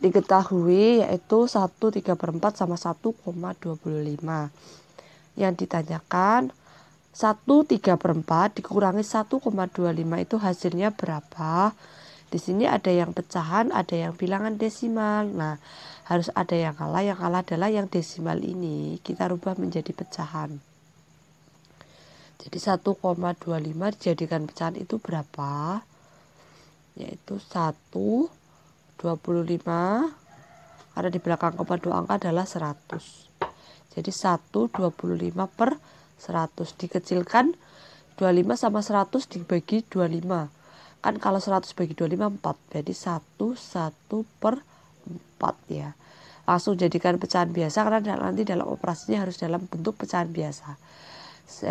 diketahui yaitu 1 3 4 sama 1,25 yang ditanyakan 1 3 4 dikurangi 1,25 itu hasilnya berapa di sini ada yang pecahan ada yang bilangan desimal nah harus ada yang kalah yang kalah adalah yang desimal ini kita rubah menjadi pecahan jadi 1,25 dijadikan pecahan itu berapa? Yaitu 1 25 ada di belakang koma dua angka adalah 100 jadi 125 per 100 dikecilkan 25 sama 100 dibagi 25 kan kalau 100 bagi 25 4 jadi 1 1 per 4 ya langsung jadikan pecahan biasa karena nanti dalam operasinya harus dalam bentuk pecahan biasa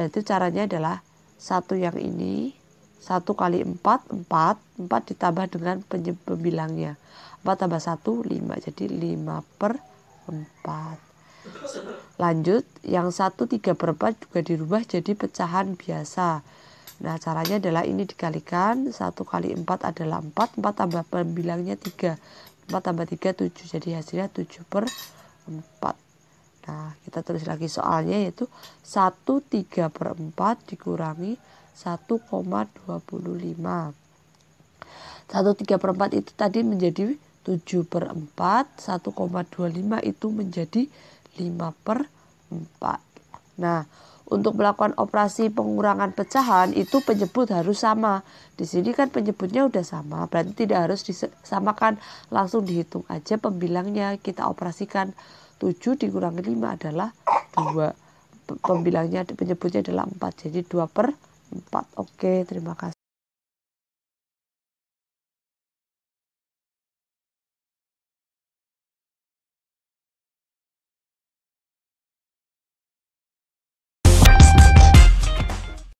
itu caranya adalah satu yang ini 1 kali 4, 4. 4 ditambah dengan pembilangnya. 4 tambah 1, 5. Jadi 5 per 4. Lanjut, yang 1 3 per 4 juga dirubah jadi pecahan biasa. Nah, caranya adalah ini dikalikan. 1 kali 4 adalah 4. 4 tambah pembilangnya 3. 4 tambah 3, 7. Jadi hasilnya 7 per 4. Nah, kita tulis lagi soalnya yaitu 1 3 per 4 dikurangi 1,25 1 3 per 4 itu tadi menjadi 7 per 4 1,25 itu menjadi 5 per 4 Nah untuk melakukan operasi pengurangan pecahan itu penyebut harus sama. Di sini kan penyebutnya udah sama, berarti tidak harus disamakan. Langsung dihitung aja pembilangnya kita operasikan. 7 dikurangi 5 adalah 2. Pembilangnya penyebutnya adalah 4, jadi 2 per 4 oke okay, terima kasih